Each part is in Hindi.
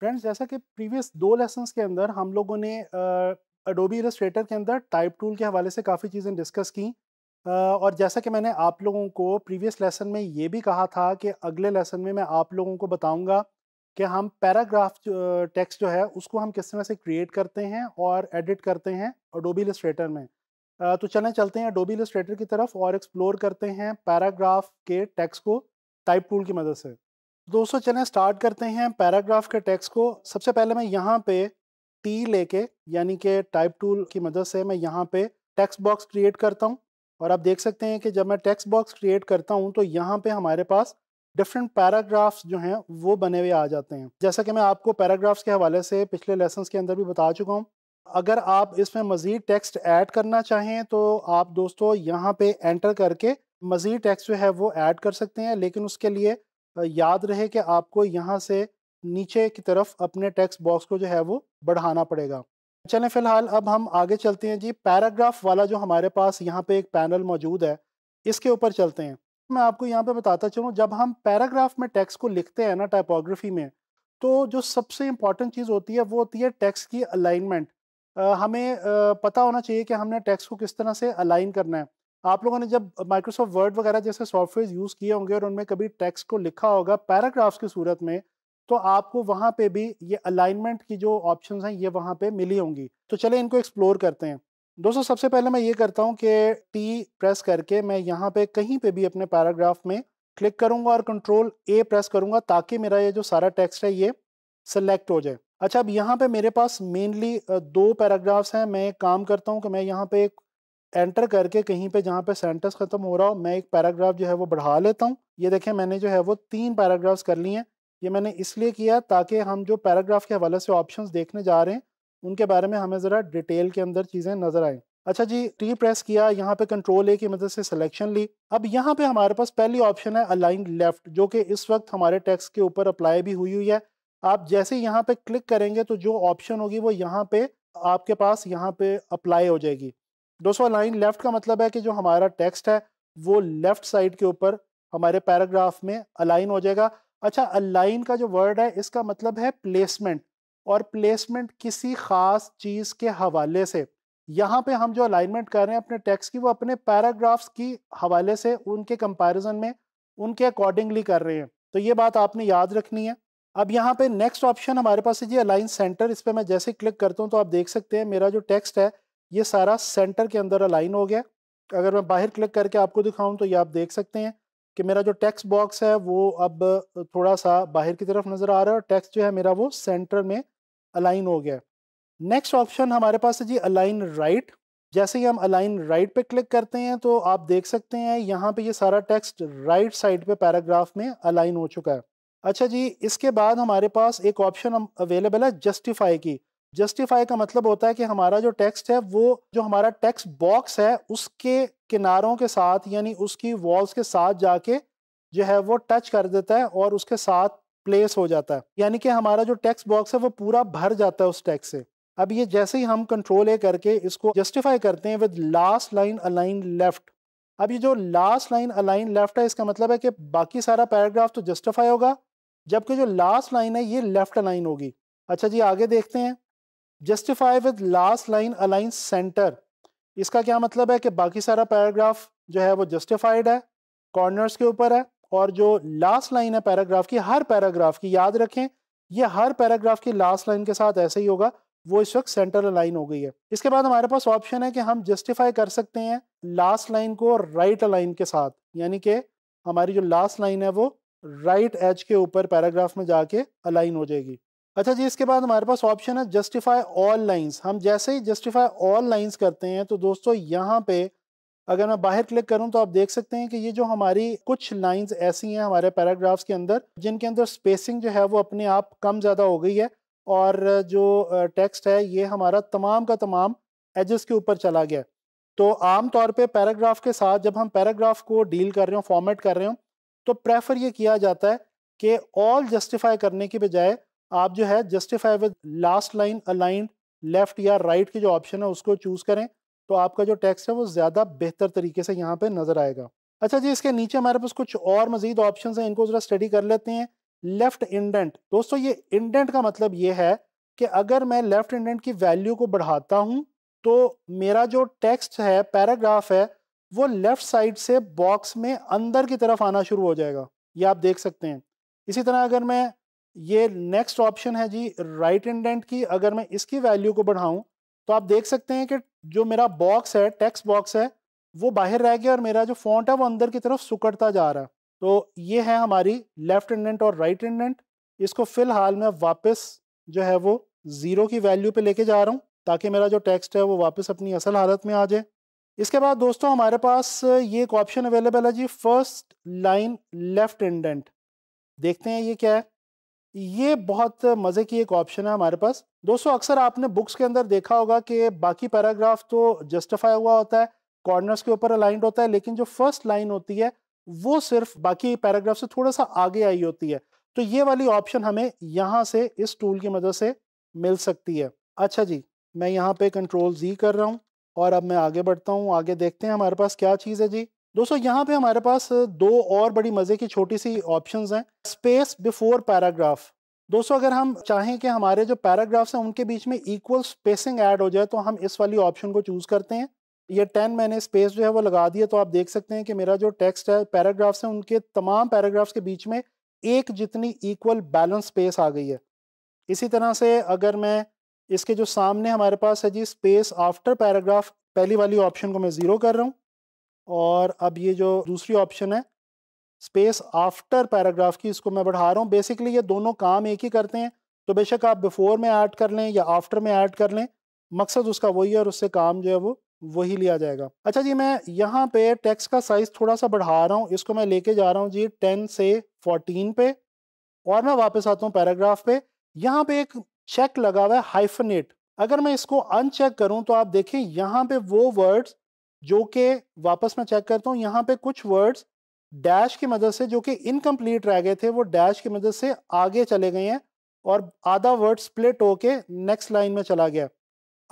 फ्रेंड्स जैसा कि प्रीवियस दो लेसन के अंदर हम लोगों ने अडोबी इलस्ट्रेटर के अंदर टाइप टूल के हवाले से काफ़ी चीज़ें डिस्कस की Uh, और जैसा कि मैंने आप लोगों को प्रीवियस लेसन में ये भी कहा था कि अगले लेसन में मैं आप लोगों को बताऊंगा कि हम पैराग्राफ टेक्स्ट जो है उसको हम किस तरह से क्रिएट करते हैं और एडिट करते हैं अडोबी इलस्ट्रेटर में uh, तो चलें चलते हैं अडोबी इलस्ट्रेटर की तरफ और एक्सप्लोर करते हैं पैराग्राफ के टैक्स को टाइप टूल की मदद से दोस्तों चलें स्टार्ट करते हैं पैराग्राफ के टेक्स्ट को सबसे पहले मैं यहाँ पे टी लेके यानी कि टाइप टूल की मदद से मैं यहाँ पे टेक्स्ट बॉक्स क्रिएट करता हूँ और आप देख सकते हैं कि जब मैं टेक्स्ट बॉक्स क्रिएट करता हूँ तो यहाँ पे हमारे पास डिफरेंट पैराग्राफ्स जो हैं वो बने हुए आ जाते हैं जैसा कि मैं आपको पैराग्राफ्स के हवाले से पिछले लेसन के अंदर भी बता चुका हूँ अगर आप इसमें मज़ीद टेक्स्ट ऐड करना चाहें तो आप दोस्तों यहाँ पे एंटर करके मज़ीद टेक्स्ट जो है वो ऐड कर सकते हैं लेकिन उसके लिए याद रहे कि आपको यहाँ से नीचे की तरफ अपने टेक्स्ट बॉक्स को जो है वो बढ़ाना पड़ेगा चलें फिलहाल अब हम आगे चलते हैं जी पैराग्राफ वाला जो हमारे पास यहाँ पे एक पैनल मौजूद है इसके ऊपर चलते हैं मैं आपको यहाँ पे बताता चलूँ जब हम पैराग्राफ में टैक्स को लिखते हैं ना टाइपोग्राफी में तो जो सबसे इम्पॉर्टेंट चीज़ होती है वो होती है टैक्स की अलाइनमेंट हमें आ, पता होना चाहिए कि हमने टैक्स को किस तरह से अलाइन करना है आप लोगों ने जब माइक्रोसॉफ्ट वर्ड वगैरह जैसे सॉफ्टवेयर यूज़ किए होंगे और उनमें कभी टेक्स्ट को लिखा होगा पैराग्राफ्स की सूरत में तो आपको वहां पे भी ये अलाइनमेंट की जो ऑप्शंस हैं ये वहां पे मिली होंगी तो चले इनको एक्सप्लोर करते हैं दोस्तों सबसे पहले मैं ये करता हूँ कि टी प्रेस करके मैं यहाँ पे कहीं पे भी अपने पैराग्राफ में क्लिक करूंगा और कंट्रोल ए प्रेस करूंगा ताकि मेरा ये जो सारा टेक्स्ट है ये सेलेक्ट हो जाए अच्छा अब यहाँ पे मेरे पास मेनली दो पैराग्राफ्स हैं मैं काम करता हूँ कि मैं यहाँ पे एक एंटर करके कहीं पे जहाँ पे सेंटेंस ख़त्म हो रहा हो मैं एक पैराग्राफ जो है वो बढ़ा लेता हूँ ये देखें मैंने जो है वो तीन पैराग्राफ्स कर लिए हैं ये मैंने इसलिए किया ताकि हम जो पैराग्राफ के हवाले से ऑप्शन देखने जा रहे हैं उनके बारे में हमें ज़रा डिटेल के अंदर चीज़ें नज़र आएँ अच्छा जी टी प्रेस किया यहाँ पे कंट्रोल ए की मदद से सिलेक्शन ली अब यहाँ पे हमारे पास पहली ऑप्शन है अलाइन लेफ़्ट जो कि इस वक्त हमारे टेक्स्ट के ऊपर अप्लाई भी हुई हुई है आप जैसे यहाँ पे क्लिक करेंगे तो जो ऑप्शन होगी वो यहाँ पे आपके पास यहाँ पे अप्लाई हो जाएगी दोस्तों लाइन लेफ्ट का मतलब है कि जो हमारा टेक्स्ट है वो लेफ्ट साइड के ऊपर हमारे पैराग्राफ में अलाइन हो जाएगा अच्छा अलाइन का जो वर्ड है इसका मतलब है प्लेसमेंट और प्लेसमेंट किसी ख़ास चीज़ के हवाले से यहाँ पे हम जो अलाइनमेंट कर रहे हैं अपने टेक्स्ट की वो अपने पैराग्राफ्स की हवाले से उनके कंपैरिजन में उनके अकॉर्डिंगली कर रहे हैं तो ये बात आपने याद रखनी है अब यहाँ पे नेक्स्ट ऑप्शन हमारे पास है जी अलाइन सेंटर इस पर मैं जैसे क्लिक करता हूँ तो आप देख सकते हैं मेरा जो टेक्स्ट है ये सारा सेंटर के अंदर अलाइन हो गया अगर मैं बाहर क्लिक करके आपको दिखाऊं तो ये आप देख सकते हैं कि मेरा जो टेक्स्ट बॉक्स है वो अब थोड़ा सा बाहर की तरफ नज़र आ रहा है और टेक्स्ट जो है मेरा वो सेंटर में अलाइन हो गया नेक्स्ट ऑप्शन हमारे पास है जी अलाइन राइट जैसे ही हम अलाइन राइट पे क्लिक करते हैं तो आप देख सकते हैं यहाँ पे ये सारा टेक्स्ट राइट साइड पे पैराग्राफ में अलाइन हो चुका है अच्छा जी इसके बाद हमारे पास एक ऑप्शन अवेलेबल है जस्टिफाई की जस्टिफाई का मतलब होता है कि हमारा जो टेक्स्ट है वो जो हमारा टेक्स्ट बॉक्स है उसके किनारों के साथ यानी उसकी वॉल्स के साथ जाके जो है वो टच कर देता है और उसके साथ प्लेस हो जाता है यानी कि हमारा जो टेक्स्ट बॉक्स है वो पूरा भर जाता है उस टेक्स्ट से अब ये जैसे ही हम कंट्रोल ए करके इसको जस्टिफाई करते हैं with last line align left अब ये जो लास्ट लाइन अलाइन लेफ्ट है इसका मतलब है कि बाकी सारा पैराग्राफ तो जस्टिफाई होगा जबकि जो लास्ट लाइन है ये लेफ्ट अलाइन होगी अच्छा जी आगे देखते हैं justify with last line align center इसका क्या मतलब है कि बाकी सारा पैराग्राफ जो है वो जस्टिफाइड है कॉर्नर्स के ऊपर है और जो लास्ट लाइन है पैराग्राफ की हर पैराग्राफ की याद रखें ये हर पैराग्राफ की लास्ट लाइन के साथ ऐसे ही होगा वो इस वक्त सेंटर अलाइन हो गई है इसके बाद हमारे पास ऑप्शन है कि हम जस्टिफाई कर सकते हैं लास्ट लाइन को राइट right अलाइन के साथ यानी कि हमारी जो लास्ट लाइन है वो राइट right एज के ऊपर पैराग्राफ में जाके अलाइन हो जाएगी अच्छा जी इसके बाद हमारे पास ऑप्शन है जस्टिफाई ऑल लाइंस हम जैसे ही जस्टिफाई ऑल लाइंस करते हैं तो दोस्तों यहाँ पे अगर मैं बाहर क्लिक करूँ तो आप देख सकते हैं कि ये जो हमारी कुछ लाइंस ऐसी हैं हमारे पैराग्राफ्स के अंदर जिनके अंदर स्पेसिंग जो है वो अपने आप कम ज़्यादा हो गई है और जो टेक्स्ट है ये हमारा तमाम का तमाम एजेस के ऊपर चला गया तो आम तौर पर पैराग्राफ के साथ जब हम पैराग्राफ को डील कर रहे हो फॉर्मेट कर रहे हो तो प्रेफर ये किया जाता है कि ऑल जस्टिफाई करने के बजाय आप जो है justify with last line aligned left या राइट right के जो ऑप्शन है उसको चूज़ करें तो आपका जो टेक्स्ट है वो ज़्यादा बेहतर तरीके से यहाँ पे नज़र आएगा अच्छा जी इसके नीचे हमारे पास कुछ और मज़ीद ऑप्शन हैं इनको ज़रा स्टडी कर लेते हैं लेफ़्ट इंडेंट दोस्तों ये इंडेंट का मतलब ये है कि अगर मैं लेफ़्ट इंडेंट की वैल्यू को बढ़ाता हूँ तो मेरा जो टेक्स्ट है पैराग्राफ है वो लेफ़्ट साइड से बॉक्स में अंदर की तरफ आना शुरू हो जाएगा ये आप देख सकते हैं इसी तरह अगर मैं ये नेक्स्ट ऑप्शन है जी राइट इंडेंट की अगर मैं इसकी वैल्यू को बढ़ाऊं तो आप देख सकते हैं कि जो मेरा बॉक्स है टेक्स्ट बॉक्स है वो बाहर रह गया और मेरा जो फॉन्ट है वो अंदर की तरफ सुकड़ता जा रहा है तो ये है हमारी लेफ्ट इंडेंट और राइट right इंडेंट इसको फ़िलहाल मैं वापस जो है वो ज़ीरो की वैल्यू पे लेके जा रहा हूँ ताकि मेरा जो टेक्स्ट है वो वापस अपनी असल हालत में आ जाए इसके बाद दोस्तों हमारे पास ये एक ऑप्शन अवेलेबल है जी फर्स्ट लाइन लेफ्ट इंडेंट देखते हैं ये क्या है ये बहुत मज़े की एक ऑप्शन है हमारे पास दोस्तों अक्सर आपने बुक्स के अंदर देखा होगा कि बाकी पैराग्राफ तो जस्टिफाई हुआ होता है कॉर्नर्स के ऊपर अलाइंड होता है लेकिन जो फर्स्ट लाइन होती है वो सिर्फ बाकी पैराग्राफ से थोड़ा सा आगे आई होती है तो ये वाली ऑप्शन हमें यहाँ से इस टूल की मदद से मिल सकती है अच्छा जी मैं यहाँ पे कंट्रोल जी कर रहा हूँ और अब मैं आगे बढ़ता हूँ आगे देखते हैं हमारे पास क्या चीज़ है जी दोस्तों यहाँ पे हमारे पास दो और बड़ी मज़े की छोटी सी ऑप्शंस हैं स्पेस बिफोर पैराग्राफ दोस्तों अगर हम चाहें कि हमारे जो पैराग्राफ्स हैं उनके बीच में इक्वल स्पेसिंग ऐड हो जाए तो हम इस वाली ऑप्शन को चूज़ करते हैं ये टेन मैंने स्पेस जो है वो लगा दिया तो आप देख सकते हैं कि मेरा जो टेक्स्ट है पैराग्राफ्स हैं उनके तमाम पैराग्राफ्स के बीच में एक जितनी इक्वल बैलेंस स्पेस आ गई है इसी तरह से अगर मैं इसके जो सामने हमारे पास है जी स्पेस आफ्टर पैराग्राफ पहली वाली ऑप्शन को मैं ज़ीरो कर रहा हूँ और अब ये जो दूसरी ऑप्शन है स्पेस आफ्टर पैराग्राफ की इसको मैं बढ़ा रहा हूँ बेसिकली ये दोनों काम एक ही करते हैं तो बेशक आप बिफोर में ऐड कर लें या आफ्टर में ऐड कर लें मकसद उसका वही है और उससे काम जो है वो वही लिया जाएगा अच्छा जी मैं यहाँ पे टेक्स का साइज़ थोड़ा सा बढ़ा रहा हूँ इसको मैं लेके जा रहा हूँ जी टेन से फोर्टीन पे और मैं वापस आता हूँ पैराग्राफ पे यहाँ पे एक चेक लगा हुआ है हाइफनेट अगर मैं इसको अनचेक करूँ तो आप देखें यहाँ पे वो वर्ड्स जो कि वापस मैं चेक करता हूँ यहाँ पे कुछ वर्ड्स डैश की मदद से जो कि इनकम्प्लीट रह गए थे वो डैश की मदद से आगे चले गए हैं और आधा वर्ड स्प्लिट होके नेक्स्ट लाइन में चला गया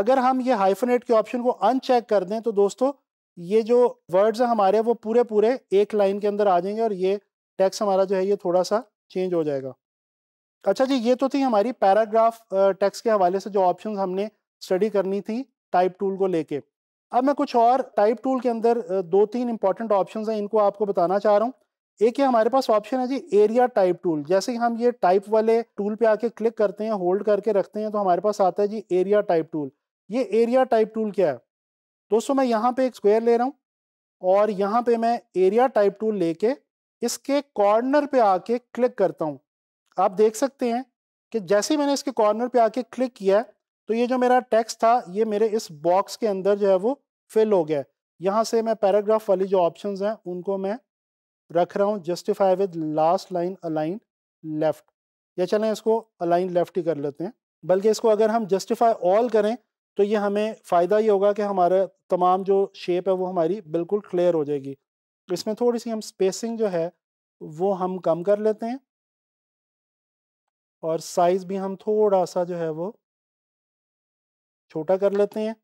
अगर हम ये हाइफनेट के ऑप्शन को अनचेक कर दें तो दोस्तों ये जो वर्ड्स हैं हमारे वो पूरे पूरे एक लाइन के अंदर आ जाएंगे और ये टैक्स हमारा जो है ये थोड़ा सा चेंज हो जाएगा अच्छा जी ये तो थी हमारी पैराग्राफ टैक्स के हवाले से जो ऑप्शन हमने स्टडी करनी थी टाइप टूल को लेके अब मैं कुछ और टाइप टूल के अंदर दो तीन इंपॉर्टेंट ऑप्शंस हैं इनको आपको बताना चाह रहा हूँ एक ये हमारे पास ऑप्शन है जी एरिया टाइप टूल जैसे ही हम ये टाइप वाले टूल पे आके क्लिक करते हैं होल्ड करके रखते हैं तो हमारे पास आता है जी एरिया टाइप टूल ये एरिया टाइप टूल क्या है दोस्तों मैं यहाँ पे एक स्क्वायर ले रहा हूँ और यहाँ पे मैं एरिया टाइप टूल लेके इसके कॉर्नर पे आके क्लिक करता हूँ आप देख सकते हैं कि जैसे ही मैंने इसके कॉर्नर पे आके क्लिक किया है तो ये जो मेरा टेक्स्ट था ये मेरे इस बॉक्स के अंदर जो है वो फिल हो गया यहाँ से मैं पैराग्राफ वाली जो ऑप्शंस हैं उनको मैं रख रहा हूँ justify with last line align left या चलें इसको अलाइन लेफ़्ट ही कर लेते हैं बल्कि इसको अगर हम जस्टिफाई ऑल करें तो ये हमें फ़ायदा ये होगा कि हमारा तमाम जो शेप है वो हमारी बिल्कुल क्लियर हो जाएगी इसमें थोड़ी सी हम स्पेसिंग जो है वो हम कम कर लेते हैं और साइज़ भी हम थोड़ा सा जो है वो छोटा कर लेते हैं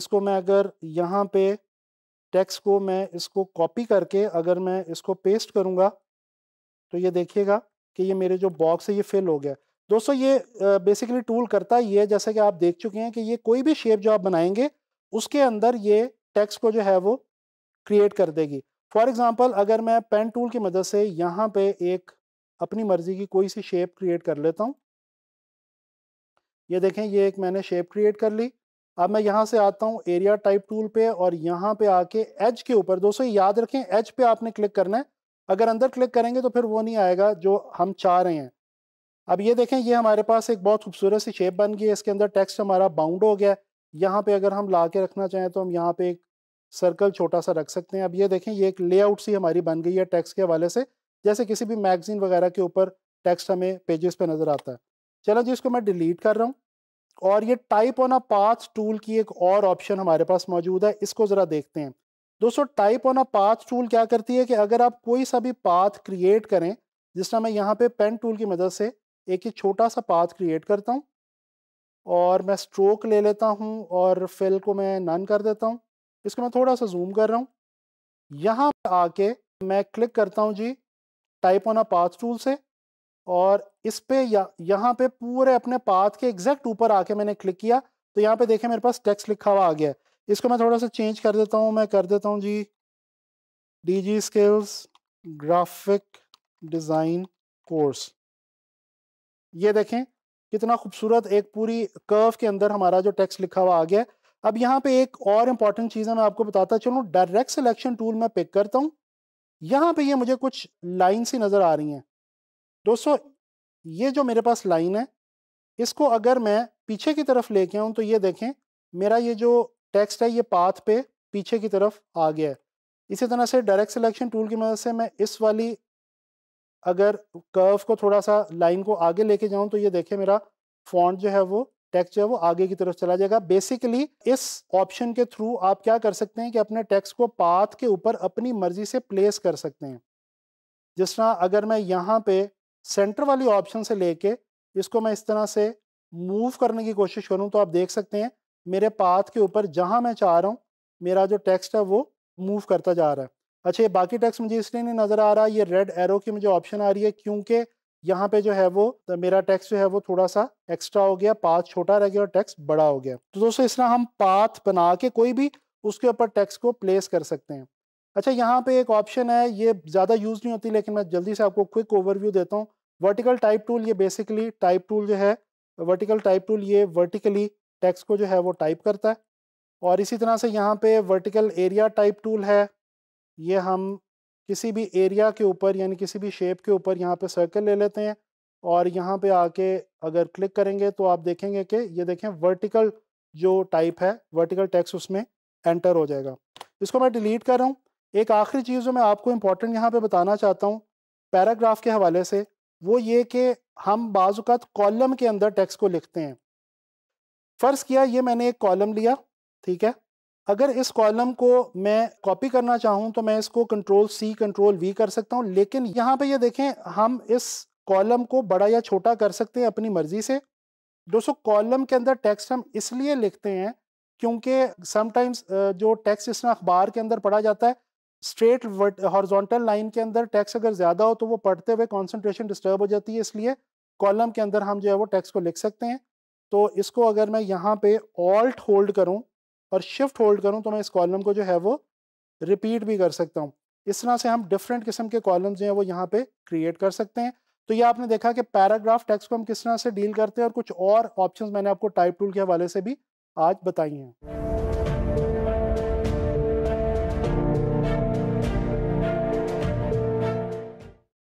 इसको मैं अगर यहाँ पे टेक्स्ट को मैं इसको कॉपी करके अगर मैं इसको पेस्ट करूँगा तो ये देखिएगा कि ये मेरे जो बॉक्स है ये फिल हो गया दोस्तों ये बेसिकली टूल करता है ये जैसा कि आप देख चुके हैं कि ये कोई भी शेप जो आप बनाएंगे उसके अंदर ये टैक्स को जो है वो क्रिएट कर देगी फॉर एग्ज़ाम्पल अगर मैं पेन टूल की मदद से यहाँ पे एक अपनी मर्ज़ी की कोई सी शेप क्रिएट कर लेता हूँ ये देखें ये एक मैंने शेप क्रिएट कर ली अब मैं यहाँ से आता हूँ एरिया टाइप टूल पे और यहाँ पे आके एज के ऊपर दोस्तों याद रखें एज पे आपने क्लिक करना है अगर अंदर क्लिक करेंगे तो फिर वो नहीं आएगा जो हम चाह रहे हैं अब ये देखें ये हमारे पास एक बहुत खूबसूरत सी शेप बन गई है इसके अंदर टेक्स्ट हमारा बाउंड हो गया है यहाँ पे अगर हम ला के रखना चाहें तो हम यहाँ पे एक सर्कल छोटा सा रख सकते हैं अब ये देखें ये एक लेआउट सी हमारी बन गई है टेक्स्ट के हवाले से जैसे किसी भी मैगजीन वगैरह के ऊपर टेक्स्ट हमें पेजेस पे नज़र आता है चलो जी इसको मैं डिलीट कर रहा हूँ और ये type on a path tool की एक और ऑप्शन हमारे पास मौजूद है इसको ज़रा देखते हैं दोस्तों type on a path tool क्या करती है कि अगर आप कोई सा भी पाथ क्रिएट करें जिस तरह मैं यहाँ पे पेन टूल की मदद से एक ही छोटा सा पाथ क्रिएट करता हूँ और मैं स्ट्रोक ले लेता हूँ और फिल को मैं नन कर देता हूँ इसको मैं थोड़ा सा जूम कर रहा हूँ यहाँ आके मैं क्लिक करता हूँ जी type on a path tool से और इस पे यहाँ पे पूरे अपने पाथ के एग्जैक्ट ऊपर आके मैंने क्लिक किया तो यहाँ पे देखे मेरे पास टेक्स्ट लिखा हुआ आ गया है इसको मैं थोड़ा सा चेंज कर देता हूँ मैं कर देता हूँ जी D G skills graphic design course ये देखें कितना खूबसूरत एक पूरी कर्व के अंदर हमारा जो टेक्स्ट लिखा हुआ आ गया है अब यहाँ पे एक और इम्पॉर्टेंट चीज़ है मैं आपको बताता चलूँ डायरेक्ट सिलेक्शन टूल मैं पिक करता हूँ यहाँ पे ये मुझे कुछ लाइन सी नज़र आ रही हैं दोस्तों ये जो मेरे पास लाइन है इसको अगर मैं पीछे की तरफ लेके आऊँ तो ये देखें मेरा ये जो टेक्स्ट है ये पाथ पे पीछे की तरफ आ गया है इसी तरह से डायरेक्ट सिलेक्शन टूल की मदद से मैं इस वाली अगर कर्व को थोड़ा सा लाइन को आगे लेके जाऊँ तो ये देखें मेरा फॉन्ट जो है वो टेक्स्ट जो है वो आगे की तरफ चला जाएगा बेसिकली इस ऑप्शन के थ्रू आप क्या कर सकते हैं कि अपने टेक्स्ट को पाथ के ऊपर अपनी मर्जी से प्लेस कर सकते हैं जिस तरह अगर मैं यहाँ पे सेंटर वाली ऑप्शन से लेके इसको मैं इस तरह से मूव करने की कोशिश करूँ तो आप देख सकते हैं मेरे पाथ के ऊपर जहाँ मैं चाह रहा हूँ मेरा जो टेक्स्ट है वो मूव करता जा रहा है अच्छा ये बाकी टेक्स्ट मुझे इसलिए नहीं नज़र आ रहा ये रेड एरो की मुझे ऑप्शन आ रही है क्योंकि यहाँ पे जो है वो तो मेरा टेक्स्ट जो है वो थोड़ा सा एक्स्ट्रा हो गया पाथ छोटा रह गया और टेक्स्ट बड़ा हो गया तो दोस्तों इस तरह हम पाथ बना के कोई भी उसके ऊपर टेक्स्ट को प्लेस कर सकते हैं अच्छा यहाँ पे एक ऑप्शन है ये ज़्यादा यूज़ नहीं होती लेकिन मैं जल्दी से आपको क्विक ओवरव्यू देता हूँ वर्टिकल टाइप टूल ये बेसिकली टाइप टूल जो है वर्टिकल टाइप टूल ये वर्टिकली टेक्स को जो है वो टाइप करता है और इसी तरह से यहाँ पे वर्टिकल एरिया टाइप टूल है ये हम किसी भी एरिया के ऊपर यानी किसी भी शेप के ऊपर यहाँ पे सर्कल ले लेते हैं और यहाँ पे आके अगर क्लिक करेंगे तो आप देखेंगे कि ये देखें वर्टिकल जो टाइप है वर्टिकल टैक्स उसमें एंटर हो जाएगा इसको मैं डिलीट कर रहा हूँ एक आखिरी चीज़ जो मैं आपको इम्पोर्टेंट यहाँ पर बताना चाहता हूँ पैराग्राफ के हवाले से वो ये कि हम बाज़त कॉलम के अंदर टैक्स को लिखते हैं फ़र्ज़ किया ये मैंने एक कॉलम लिया ठीक है अगर इस कॉलम को मैं कॉपी करना चाहूँ तो मैं इसको कंट्रोल सी कंट्रोल वी कर सकता हूँ लेकिन यहाँ पे ये देखें हम इस कॉलम को बड़ा या छोटा कर सकते हैं अपनी मर्ज़ी से दोस्तों कॉलम के अंदर टेक्स्ट हम इसलिए लिखते हैं क्योंकि समटाइम्स जो टैक्स इसमें अखबार के अंदर पढ़ा जाता है स्ट्रेट हॉरिजॉन्टल लाइन के अंदर टैक्स अगर ज़्यादा हो तो वो पढ़ते हुए कॉन्सेंट्रेशन डिस्टर्ब हो जाती है इसलिए कॉलम के अंदर हम जो है वो टैक्स को लिख सकते हैं तो इसको अगर मैं यहाँ पे ऑल्ट होल्ड करूँ और शिफ्ट होल्ड करूँ तो मैं इस कॉलम को जो है वो रिपीट भी कर सकता हूँ इस तरह से हम डिफरेंट किस्म के कॉलम जो है वो यहाँ पे क्रिएट कर सकते हैं तो ये आपने देखा कि पैराग्राफ टैक्स को हम किस तरह से डील करते हैं और कुछ और ऑप्शन मैंने आपको टाइप टूल के हवाले से भी आज बताई हैं